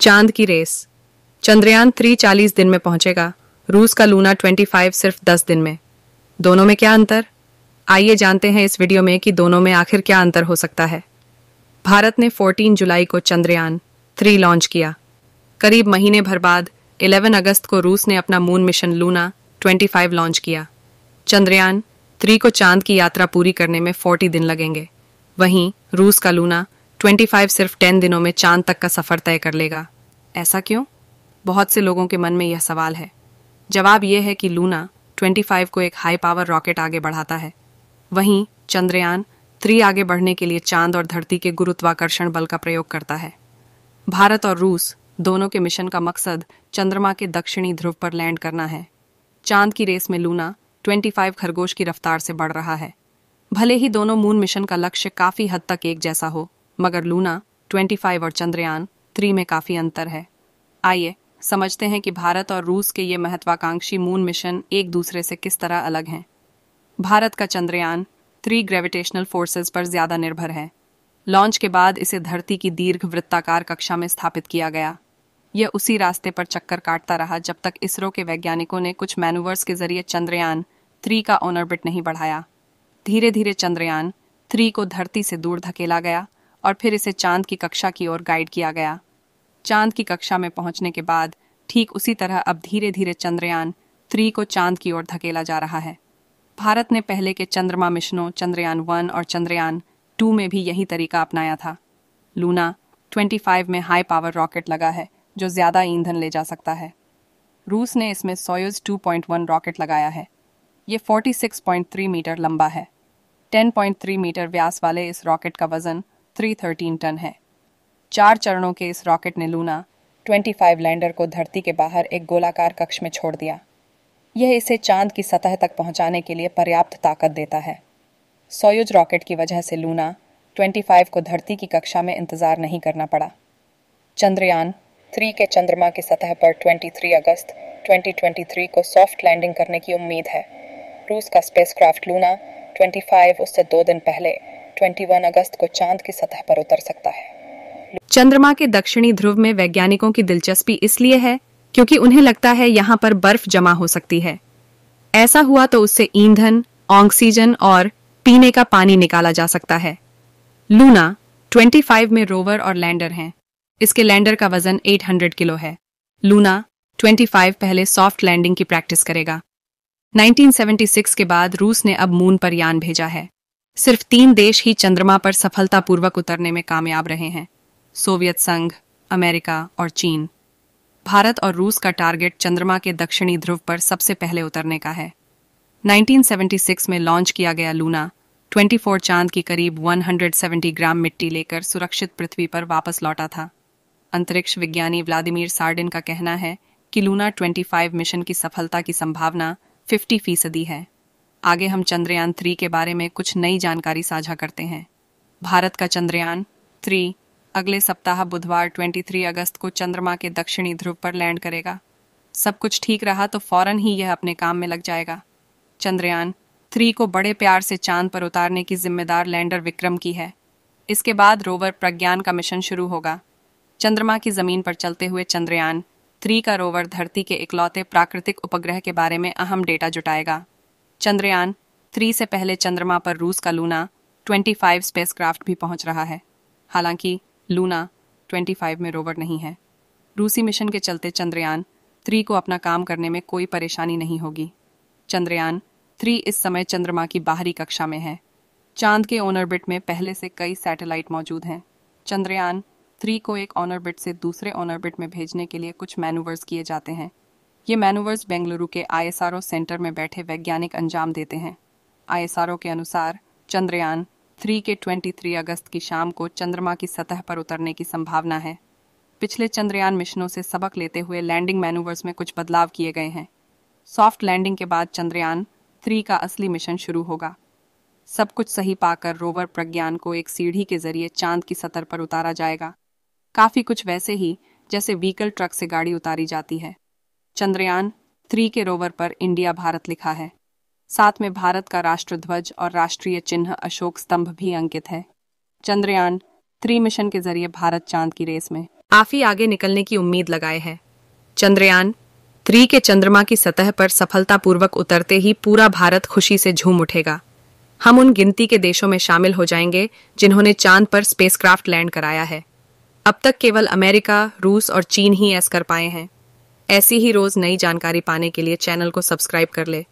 चांद की race Chandrayaan three चालीस दिन में पहुंचेगा रूस का लूना ट्वेंटी फाइव सिर्फ दस दिन में दोनों में क्या अंतर आइए जानते हैं इस वीडियो में कि दोनों में आखिर क्या अंतर हो सकता है भारत ने 14 जुलाई को चंद्रयान थ्री लॉन्च किया करीब महीने भर बाद 11 अगस्त को रूस ने अपना मून मिशन लूना 25 लॉन्च किया चंद्रयान थ्री को चांद की यात्रा पूरी करने में 40 दिन लगेंगे वहीं रूस का लूना ट्वेंटी फाइव सिर्फ टेन दिनों में चांद तक का सफर तय कर लेगा ऐसा क्यों बहुत से लोगों के मन में यह सवाल है जवाब यह है कि लूना 25 को एक हाई पावर रॉकेट आगे बढ़ाता है वहीं चंद्रयान थ्री आगे बढ़ने के लिए चांद और धरती के गुरुत्वाकर्षण बल का प्रयोग करता है भारत और रूस दोनों के मिशन का मकसद चंद्रमा के दक्षिणी ध्रुव पर लैंड करना है चांद की रेस में लूना 25 खरगोश की रफ्तार से बढ़ रहा है भले ही दोनों मून मिशन का लक्ष्य काफी हद तक एक जैसा हो मगर लूना 25 और चंद्रयान थ्री में काफ़ी अंतर है आइए समझते हैं कि भारत और रूस के ये महत्वाकांक्षी मून मिशन एक दूसरे से किस तरह अलग हैं भारत का चंद्रयान थ्री ग्रेविटेशनल फोर्सेस पर ज़्यादा निर्भर है लॉन्च के बाद इसे धरती की दीर्घ वृत्ताकार कक्षा में स्थापित किया गया यह उसी रास्ते पर चक्कर काटता रहा जब तक इसरो के वैज्ञानिकों ने कुछ मैनूवर्स के जरिए चंद्रयान थ्री का ऑनरबिट नहीं बढ़ाया धीरे धीरे चंद्रयान थ्री को धरती से दूर धकेला गया और फिर इसे चांद की कक्षा की ओर गाइड किया गया चांद की कक्षा में पहुंचने के बाद ठीक उसी तरह अब धीरे धीरे चंद्रयान थ्री को चांद की ओर धकेला जा रहा है भारत ने पहले के चंद्रमा मिशनों चंद्रयान वन और चंद्रयान टू में भी यही तरीका अपनाया था लूना 25 में हाई पावर रॉकेट लगा है जो ज़्यादा ईंधन ले जा सकता है रूस ने इसमें पॉइंट 2.1 रॉकेट लगाया है ये 46.3 मीटर लंबा है 10.3 मीटर व्यास वाले इस रॉकेट का वज़न 313 टन है चार चरणों के इस रॉकेट ने लूना 25 लैंडर को धरती के बाहर एक गोलाकार कक्ष में छोड़ दिया यह इसे चांद की सतह तक पहुंचाने के लिए पर्याप्त ताकत देता है सोयुज रॉकेट की वजह से लूना 25 को धरती की कक्षा में इंतजार नहीं करना पड़ा चंद्रयान थ्री के चंद्रमा की सतह पर 23 अगस्त 2023 को सॉफ्ट लैंडिंग करने की उम्मीद है रूस का स्पेसक्राफ्ट लूना 25 उससे दो दिन पहले 21 अगस्त को चांद की सतह पर उतर सकता है चंद्रमा के दक्षिणी ध्रुव में वैज्ञानिकों की दिलचस्पी इसलिए है क्योंकि उन्हें लगता है यहाँ पर बर्फ जमा हो सकती है ऐसा हुआ तो उससे ईंधन ऑक्सीजन और पीने का पानी निकाला जा सकता है लूना 25 में रोवर और लैंडर हैं इसके लैंडर का वजन 800 किलो है लूना 25 पहले सॉफ्ट लैंडिंग की प्रैक्टिस करेगा 1976 के बाद रूस ने अब मून पर यान भेजा है सिर्फ तीन देश ही चंद्रमा पर सफलतापूर्वक उतरने में कामयाब रहे हैं सोवियत संघ अमेरिका और चीन भारत और रूस का टारगेट चंद्रमा के दक्षिणी ध्रुव पर सबसे पहले उतरने का है 1976 में लॉन्च किया गया लूना 24 चांद की करीब 170 ग्राम मिट्टी लेकर सुरक्षित पृथ्वी पर वापस लौटा था अंतरिक्ष विज्ञानी व्लादिमीर सार्डिन का कहना है कि लूना 25 मिशन की सफलता की संभावना 50 फीसदी है आगे हम चंद्रयान थ्री के बारे में कुछ नई जानकारी साझा करते हैं भारत का चंद्रयान थ्री अगले सप्ताह बुधवार 23 अगस्त को चंद्रमा के दक्षिणी ध्रुव पर लैंड करेगा सब कुछ ठीक रहा तो फौरन ही यह अपने काम में लग जाएगा चंद्रयान थ्री को बड़े प्यार से चांद पर उतारने की जिम्मेदार लैंडर विक्रम की है इसके बाद रोवर प्रज्ञान का मिशन शुरू होगा चंद्रमा की जमीन पर चलते हुए चंद्रयान थ्री का रोवर धरती के इकलौते प्राकृतिक उपग्रह के बारे में अहम डेटा जुटाएगा चंद्रयान थ्री से पहले चंद्रमा पर रूस का लूना 25 स्पेसक्राफ्ट भी पहुंच रहा है हालांकि लूना 25 में रोवर नहीं है रूसी मिशन के चलते चंद्रयान थ्री को अपना काम करने में कोई परेशानी नहीं होगी चंद्रयान थ्री इस समय चंद्रमा की बाहरी कक्षा में है चांद के ऑनरबिट में पहले से कई सैटेलाइट मौजूद हैं चंद्रयान थ्री को एक ऑनरबिट से दूसरे ऑनरबिट में भेजने के लिए कुछ मैनूवर्स किए जाते हैं ये मैनूवर्स बेंगलुरु के आईएसआरओ सेंटर में बैठे वैज्ञानिक अंजाम देते हैं आईएसआरओ के अनुसार चंद्रयान थ्री के 23 अगस्त की शाम को चंद्रमा की सतह पर उतरने की संभावना है पिछले चंद्रयान मिशनों से सबक लेते हुए लैंडिंग मैनूवर्स में कुछ बदलाव किए गए हैं सॉफ्ट लैंडिंग के बाद चंद्रयान थ्री का असली मिशन शुरू होगा सब कुछ सही पाकर रोवर प्रज्ञान को एक सीढ़ी के जरिए चांद की सतह पर उतारा जाएगा काफी कुछ वैसे ही जैसे व्हीकल ट्रक से गाड़ी उतारी जाती है चंद्रयान थ्री के रोवर पर इंडिया भारत लिखा है साथ में भारत का राष्ट्रध्वज और राष्ट्रीय चिन्ह अशोक स्तंभ भी अंकित है चंद्रयान थ्री मिशन के जरिए भारत चांद की रेस में काफी आगे निकलने की उम्मीद लगाए है चंद्रयान थ्री के चंद्रमा की सतह पर सफलतापूर्वक उतरते ही पूरा भारत खुशी से झूम उठेगा हम उन गिनती के देशों में शामिल हो जाएंगे जिन्होंने चांद पर स्पेसक्राफ्ट लैंड कराया है अब तक केवल अमेरिका रूस और चीन ही ऐसा कर पाए हैं ऐसी ही रोज नई जानकारी पाने के लिए चैनल को सब्सक्राइब कर ले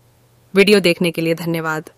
वीडियो देखने के लिए धन्यवाद